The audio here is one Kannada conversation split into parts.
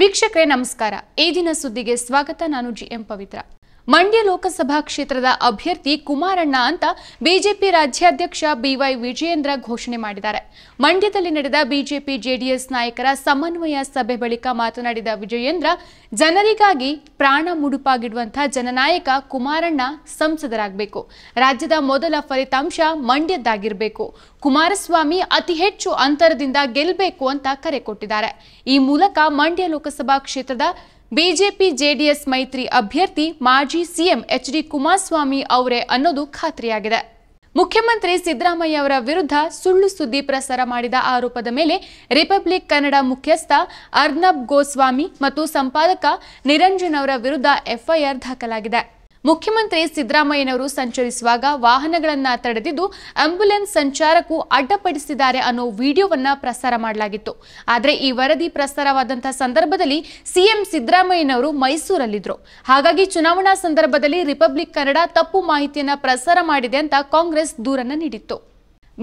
ವೀಕ್ಷಕರೇ ನಮಸ್ಕಾರ ಈ ದಿನ ಸುದ್ದಿಗೆ ಸ್ವಾಗತ ನಾನು ಜಿ ಎಂ ಪವಿತ್ರ ಮಂಡ್ಯ ಲೋಕಸಭಾ ಕ್ಷೇತ್ರದ ಅಭ್ಯರ್ಥಿ ಕುಮಾರಣ್ಣ ಅಂತ ಬಿಜೆಪಿ ರಾಜ್ಯಾಧ್ಯಕ್ಷ ಬಿವೈ ವಿಜಯೇಂದ್ರ ಘೋಷಣೆ ಮಾಡಿದ್ದಾರೆ ಮಂಡ್ಯದಲ್ಲಿ ನಡೆದ ಬಿಜೆಪಿ ಜೆಡಿಎಸ್ ನಾಯಕರ ಸಮನ್ವಯ ಸಭೆ ಬಳಿಕ ಮಾತನಾಡಿದ ವಿಜಯೇಂದ್ರ ಜನರಿಗಾಗಿ ಪ್ರಾಣ ಮುಡುಪಾಗಿಡುವಂತಹ ಜನನಾಯಕ ಕುಮಾರಣ್ಣ ಸಂಸದರಾಗಬೇಕು ರಾಜ್ಯದ ಮೊದಲ ಫಲಿತಾಂಶ ಮಂಡ್ಯದ್ದಾಗಿರಬೇಕು ಕುಮಾರಸ್ವಾಮಿ ಅತಿ ಹೆಚ್ಚು ಅಂತರದಿಂದ ಗೆಲ್ಲಬೇಕು ಅಂತ ಕರೆ ಕೊಟ್ಟಿದ್ದಾರೆ ಈ ಮೂಲಕ ಮಂಡ್ಯ ಲೋಕಸಭಾ ಕ್ಷೇತ್ರದ ಬಿಜೆಪಿ ಜೆಡಿಎಸ್ ಮೈತ್ರಿ ಅಭ್ಯರ್ಥಿ ಮಾಜಿ ಸಿಎಂ ಎಚ್ ಡಿ ಕುಮಾರಸ್ವಾಮಿ ಅವರೇ ಅನ್ನೋದು ಖಾತ್ರಿಯಾಗಿದೆ ಮುಖ್ಯಮಂತ್ರಿ ಸಿದ್ದರಾಮಯ್ಯ ಅವರ ವಿರುದ್ಧ ಸುಳ್ಳು ಸುದ್ದಿ ಪ್ರಸಾರ ಮಾಡಿದ ಆರೋಪದ ಮೇಲೆ ರಿಪಬ್ಲಿಕ್ ಕನ್ನಡ ಮುಖ್ಯಸ್ಥ ಅರ್ನಬ್ ಗೋಸ್ವಾಮಿ ಮತ್ತು ಸಂಪಾದಕ ನಿರಂಜನ್ ಅವರ ವಿರುದ್ಧ ಎಫ್ಐಆರ್ ದಾಖಲಾಗಿದೆ ಮುಖ್ಯಮಂತ್ರಿ ಸಿದ್ದರಾಮಯ್ಯನವರು ಸಂಚರಿಸುವಾಗ ವಾಹನಗಳನ್ನು ತಡೆದಿದ್ದು ಆಂಬ್ಯುಲೆನ್ಸ್ ಸಂಚಾರಕ್ಕೂ ಅಡ್ಡಪಡಿಸಿದ್ದಾರೆ ಅನ್ನೋ ವಿಡಿಯೋವನ್ನ ಪ್ರಸಾರ ಮಾಡಲಾಗಿತ್ತು ಆದರೆ ಈ ವರದಿ ಪ್ರಸಾರವಾದಂತಹ ಸಂದರ್ಭದಲ್ಲಿ ಸಿಎಂ ಸಿದ್ದರಾಮಯ್ಯನವರು ಮೈಸೂರಲ್ಲಿದ್ದರು ಹಾಗಾಗಿ ಚುನಾವಣಾ ಸಂದರ್ಭದಲ್ಲಿ ರಿಪಬ್ಲಿಕ್ ಕನ್ನಡ ತಪ್ಪು ಮಾಹಿತಿಯನ್ನು ಪ್ರಸಾರ ಮಾಡಿದೆ ಅಂತ ಕಾಂಗ್ರೆಸ್ ದೂರನ್ನ ನೀಡಿತ್ತು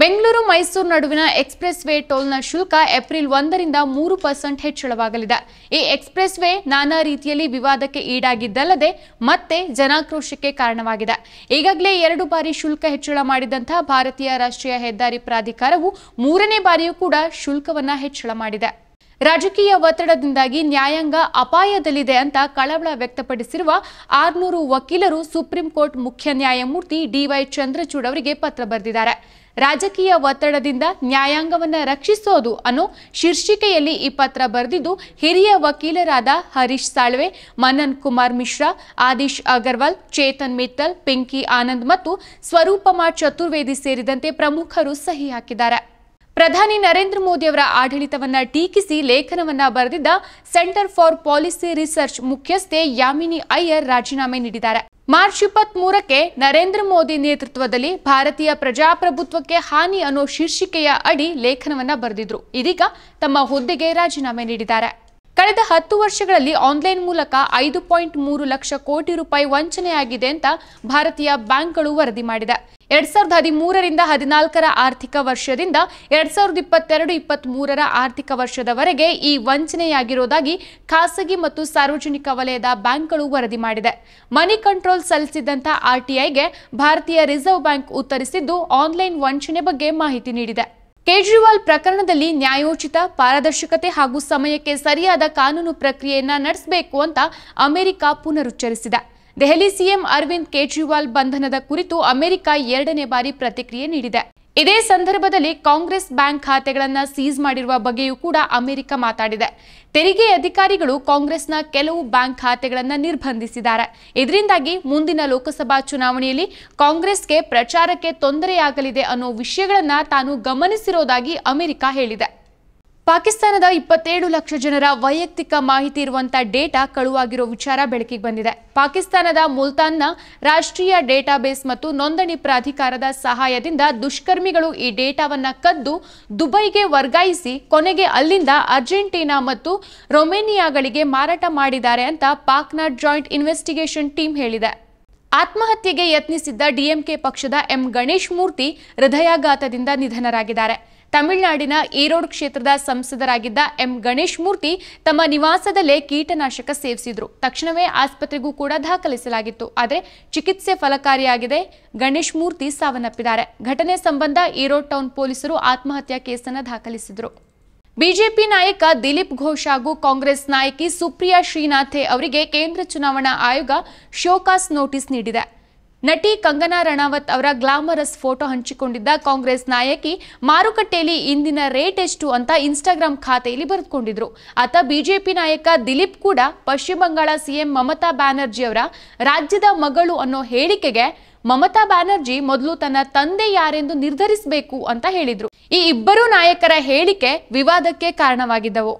ಬೆಂಗಳೂರು ಮೈಸೂರು ನಡುವಿನ ಎಕ್ಸ್ಪ್ರೆಸ್ ವೇ ಟೋಲ್ನ ಶುಲ್ಕ ಏಪ್ರಿಲ್ ಒಂದರಿಂದ ಮೂರು ಪರ್ಸೆಂಟ್ ಹೆಚ್ಚಳವಾಗಲಿದೆ ಈ ಎಕ್ಸ್ಪ್ರೆಸ್ ವೇ ನಾನಾ ರೀತಿಯಲ್ಲಿ ವಿವಾದಕ್ಕೆ ಈಡಾಗಿದ್ದಲ್ಲದೆ ಮತ್ತೆ ಜನಾಕ್ರೋಶಕ್ಕೆ ಕಾರಣವಾಗಿದೆ ಈಗಾಗಲೇ ಎರಡು ಬಾರಿ ಶುಲ್ಕ ಹೆಚ್ಚಳ ಮಾಡಿದಂತಹ ಭಾರತೀಯ ರಾಷ್ಟ್ರೀಯ ಹೆದ್ದಾರಿ ಪ್ರಾಧಿಕಾರವು ಮೂರನೇ ಬಾರಿಯೂ ಕೂಡ ಶುಲ್ಕವನ್ನು ಹೆಚ್ಚಳ ಮಾಡಿದೆ ರಾಜಕೀಯ ಒತ್ತಡದಿಂದಾಗಿ ನ್ಯಾಯಾಂಗ ಅಪಾಯದಲ್ಲಿದೆ ಅಂತ ಕಳವಳ ವ್ಯಕ್ತಪಡಿಸಿರುವ ಆರ್ನೂರು ವಕೀಲರು ಸುಪ್ರೀಂ ಕೋರ್ಟ್ ಮುಖ್ಯ ನ್ಯಾಯಮೂರ್ತಿ ಡಿವೈ ಚಂದ್ರಚೂಡ್ ಅವರಿಗೆ ಪತ್ರ ಬರೆದಿದ್ದಾರೆ ರಾಜಕೀಯ ಒತ್ತಡದಿಂದ ನ್ಯಾಯಾಂಗವನ್ನು ರಕ್ಷಿಸೋದು ಅನ್ನೋ ಶೀರ್ಷಿಕೆಯಲ್ಲಿ ಈ ಪತ್ರ ಬರೆದಿದ್ದು ಹಿರಿಯ ವಕೀಲರಾದ ಹರೀಶ್ ಸಾಳ್ವೆ ಮನನ್ ಕುಮಾರ್ ಮಿಶ್ರಾ ಆದೀಶ್ ಅಗರ್ವಾಲ್ ಚೇತನ್ ಮಿತ್ತಲ್ ಪಿಂಕಿ ಆನಂದ್ ಮತ್ತು ಸ್ವರೂಪಮಾ ಚತುರ್ವೇದಿ ಸೇರಿದಂತೆ ಪ್ರಮುಖರು ಸಹಿ ಹಾಕಿದ್ದಾರೆ ಪ್ರಧಾನಿ ನರೇಂದ್ರ ಮೋದಿಯವರ ಆಡಳಿತವನ್ನು ಟೀಕಿಸಿ ಲೇಖನವನ್ನ ಬರೆದಿದ್ದ ಸೆಂಟರ್ ಫಾರ್ ಪಾಲಿಸಿ ರಿಸರ್ಚ್ ಮುಖ್ಯಸ್ಥೆ ಯಾಮಿನಿ ಅಯ್ಯರ್ ರಾಜೀನಾಮೆ ನೀಡಿದ್ದಾರೆ ಮಾರ್ಚ್ ಇಪ್ಪತ್ತ್ ಮೂರಕ್ಕೆ ನರೇಂದ್ರ ಮೋದಿ ನೇತೃತ್ವದಲ್ಲಿ ಭಾರತೀಯ ಪ್ರಜಾಪ್ರಭುತ್ವಕ್ಕೆ ಹಾನಿ ಅನ್ನೋ ಶೀರ್ಷಿಕೆಯ ಅಡಿ ಲೇಖನವನ್ನ ಬರೆದಿದ್ರು ಇದೀಗ ತಮ್ಮ ಹುದ್ದೆಗೆ ರಾಜೀನಾಮೆ ನೀಡಿದ್ದಾರೆ ಕಳೆದ ಹತ್ತು ವರ್ಷಗಳಲ್ಲಿ ಆನ್ಲೈನ್ ಮೂಲಕ ಐದು ಪಾಯಿಂಟ್ ಮೂರು ಲಕ್ಷ ಕೋಟಿ ರೂಪಾಯಿ ವಂಚನೆಯಾಗಿದೆ ಅಂತ ಭಾರತೀಯ ಬ್ಯಾಂಕ್ಗಳು ವರದಿ ಮಾಡಿದೆ ಎರಡ್ ಸಾವಿರದ ಹದಿಮೂರರಿಂದ ಹದಿನಾಲ್ಕರ ಆರ್ಥಿಕ ವರ್ಷದಿಂದ ಎರಡ್ ಸಾವಿರದ ಇಪ್ಪತ್ತೆರಡು ಇಪ್ಪತ್ತ್ ಮೂರರ ಆರ್ಥಿಕ ವರ್ಷದವರೆಗೆ ಈ ವಂಚನೆಯಾಗಿರುವುದಾಗಿ ಖಾಸಗಿ ಮತ್ತು ಸಾರ್ವಜನಿಕ ವಲಯದ ಬ್ಯಾಂಕ್ಗಳು ವರದಿ ಮಾಡಿದೆ ಮನಿ ಕಂಟ್ರೋಲ್ ಸಲ್ಲಿಸಿದಂತಹ ಆರ್ಟಿಐಗೆ ಭಾರತೀಯ ರಿಸರ್ವ್ ಬ್ಯಾಂಕ್ ಉತ್ತರಿಸಿದ್ದು ಆನ್ಲೈನ್ ವಂಚನೆ ಬಗ್ಗೆ ಮಾಹಿತಿ ನೀಡಿದೆ ಕೇಜ್ರಿವಾಲ್ ಪ್ರಕರಣದಲ್ಲಿ ನ್ಯಾಯೋಚಿತ ಪಾರದರ್ಶಕತೆ ಹಾಗೂ ಸಮಯಕ್ಕೆ ಸರಿಯಾದ ಕಾನೂನು ಪ್ರಕ್ರಿಯೆಯನ್ನ ನಡೆಸಬೇಕು ಅಂತ ಅಮೆರಿಕ ಪುನರುಚ್ಚರಿಸಿದೆ ದೆಹಲಿ ಸಿಎಂ ಅರವಿಂದ್ ಕೇಜ್ರಿವಾಲ್ ಬಂಧನದ ಕುರಿತು ಅಮೆರಿಕ ಎರಡನೇ ಬಾರಿ ಪ್ರತಿಕ್ರಿಯೆ ನೀಡಿದೆ ಇದೇ ಸಂದರ್ಭದಲ್ಲಿ ಕಾಂಗ್ರೆಸ್ ಬ್ಯಾಂಕ್ ಖಾತೆಗಳನ್ನು ಸೀಸ್ ಮಾಡಿರುವ ಬಗ್ಗೆಯೂ ಕೂಡ ಅಮೆರಿಕ ಮಾತಾಡಿದೆ ತೆರಿಗೆ ಅಧಿಕಾರಿಗಳು ಕಾಂಗ್ರೆಸ್ನ ಕೆಲವು ಬ್ಯಾಂಕ್ ಖಾತೆಗಳನ್ನು ನಿರ್ಬಂಧಿಸಿದ್ದಾರೆ ಇದರಿಂದಾಗಿ ಮುಂದಿನ ಲೋಕಸಭಾ ಚುನಾವಣೆಯಲ್ಲಿ ಕಾಂಗ್ರೆಸ್ಗೆ ಪ್ರಚಾರಕ್ಕೆ ತೊಂದರೆಯಾಗಲಿದೆ ಅನ್ನೋ ವಿಷಯಗಳನ್ನು ತಾನು ಗಮನಿಸಿರೋದಾಗಿ ಅಮೆರಿಕ ಹೇಳಿದೆ ಪಾಕಿಸ್ತಾನದ ಇಪ್ಪತ್ತೇಳು ಲಕ್ಷ ಜನರ ವೈಯಕ್ತಿಕ ಮಾಹಿತಿ ಇರುವಂಥ ಡೇಟಾ ಕಳುವಾಗಿರೋ ವಿಚಾರ ಬೆಳಕಿಗೆ ಬಂದಿದೆ ಪಾಕಿಸ್ತಾನದ ಮುಲ್ತಾನ್ನ ರಾಷ್ಟ್ರೀಯ ಡೇಟಾಬೇಸ್ ಮತ್ತು ನೋಂದಣಿ ಪ್ರಾಧಿಕಾರದ ಸಹಾಯದಿಂದ ದುಷ್ಕರ್ಮಿಗಳು ಈ ಡೇಟಾವನ್ನು ಕದ್ದು ದುಬೈಗೆ ವರ್ಗಾಯಿಸಿ ಕೊನೆಗೆ ಅಲ್ಲಿಂದ ಅರ್ಜೆಂಟೀನಾ ಮತ್ತು ರೊಮೇನಿಯಾಗಳಿಗೆ ಮಾರಾಟ ಮಾಡಿದ್ದಾರೆ ಅಂತ ಪಾಕ್ನ ಜಾಯಿಂಟ್ ಇನ್ವೆಸ್ಟಿಗೇಷನ್ ಟೀಮ್ ಹೇಳಿದೆ ಆತ್ಮಹತ್ಯೆಗೆ ಯತ್ನಿಸಿದ್ದ ಡಿಎಂಕೆ ಪಕ್ಷದ ಎಂ ಗಣೇಶ್ ಮೂರ್ತಿ ಹೃದಯಾಘಾತದಿಂದ ನಿಧನರಾಗಿದ್ದಾರೆ ತಮಿಳುನಾಡಿನ ಈರೋಡ್ ಕ್ಷೇತ್ರದ ಸಂಸದರಾಗಿದ್ದ ಎಂ ಗಣೇಶ್ ಮೂರ್ತಿ ತಮ್ಮ ನಿವಾಸದಲ್ಲೇ ಕೀಟನಾಶಕ ಸೇವಿಸಿದ್ರು ತಕ್ಷಣವೇ ಆಸ್ಪತ್ರೆಗೂ ಕೂಡ ದಾಖಲಿಸಲಾಗಿತ್ತು ಆದರೆ ಚಿಕಿತ್ಸೆ ಫಲಕಾರಿಯಾಗಿದೆ ಗಣೇಶ್ ಮೂರ್ತಿ ಸಾವನ್ನಪ್ಪಿದ್ದಾರೆ ಘಟನೆ ಸಂಬಂಧ ಈರೋಡ್ ಟೌನ್ ಪೊಲೀಸರು ಆತ್ಮಹತ್ಯಾ ಕೇಸನ್ನು ದಾಖಲಿಸಿದರು ಬಿಜೆಪಿ ನಾಯಕ ದಿಲೀಪ್ ಘೋಷ್ ಹಾಗೂ ಕಾಂಗ್ರೆಸ್ ನಾಯಕಿ ಸುಪ್ರಿಯಾ ಶ್ರೀನಾಥೆ ಅವರಿಗೆ ಕೇಂದ್ರ ಚುನಾವಣಾ ಆಯೋಗ ಶೋಕಾಸ್ ನೋಟಿಸ್ ನೀಡಿದೆ ನಟಿ ಕಂಗನಾ ರಣಾವತ್ ಅವರ ಗ್ಲಾಮರಸ್ ಫೋಟೋ ಹಂಚಿಕೊಂಡಿದ್ದ ಕಾಂಗ್ರೆಸ್ ನಾಯಕಿ ಮಾರುಕಟ್ಟೆಯಲ್ಲಿ ಇಂದಿನ ರೇಟ್ ಎಷ್ಟು ಅಂತ ಇನ್ಸ್ಟಾಗ್ರಾಂ ಖಾತೆಯಲ್ಲಿ ಬರೆದುಕೊಂಡಿದ್ರು ಆತ ಬಿಜೆಪಿ ನಾಯಕ ದಿಲೀಪ್ ಕೂಡ ಪಶ್ಚಿಮ ಬಂಗಾಳ ಸಿಎಂ ಮಮತಾ ಬ್ಯಾನರ್ಜಿ ಅವರ ರಾಜ್ಯದ ಮಗಳು ಅನ್ನೋ ಹೇಳಿಕೆಗೆ ಮಮತಾ ಬ್ಯಾನರ್ಜಿ ಮೊದಲು ತನ್ನ ತಂದೆ ಯಾರೆಂದು ನಿರ್ಧರಿಸಬೇಕು ಅಂತ ಹೇಳಿದ್ರು ಈ ಇಬ್ಬರು ನಾಯಕರ ಹೇಳಿಕೆ ವಿವಾದಕ್ಕೆ ಕಾರಣವಾಗಿದ್ದವು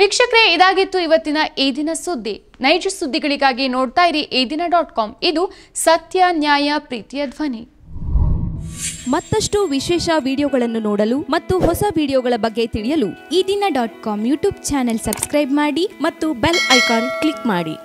ವೀಕ್ಷಕರೇ ಇದಾಗಿತ್ತು ಇವತ್ತಿನ ಈ ದಿನ ಸುದ್ದಿ ನೈಜ ಸುದ್ದಿಗಳಿಗಾಗಿ ನೋಡ್ತಾ ಇರಿ ಈ ದಿನ ಡಾಟ್ ಕಾಮ್ ಇದು ಸತ್ಯ ನ್ಯಾಯ ಪ್ರೀತಿಯ ಧ್ವನಿ ಮತ್ತಷ್ಟು ವಿಶೇಷ ವಿಡಿಯೋಗಳನ್ನು ನೋಡಲು ಮತ್ತು ಹೊಸ ವಿಡಿಯೋಗಳ ಬಗ್ಗೆ ತಿಳಿಯಲು ಈ ದಿನ dot com YouTube channel subscribe ಮಾಡಿ ಮತ್ತು ಬೆಲ್ ಐಕಾನ್ ಕ್ಲಿಕ್ ಮಾಡಿ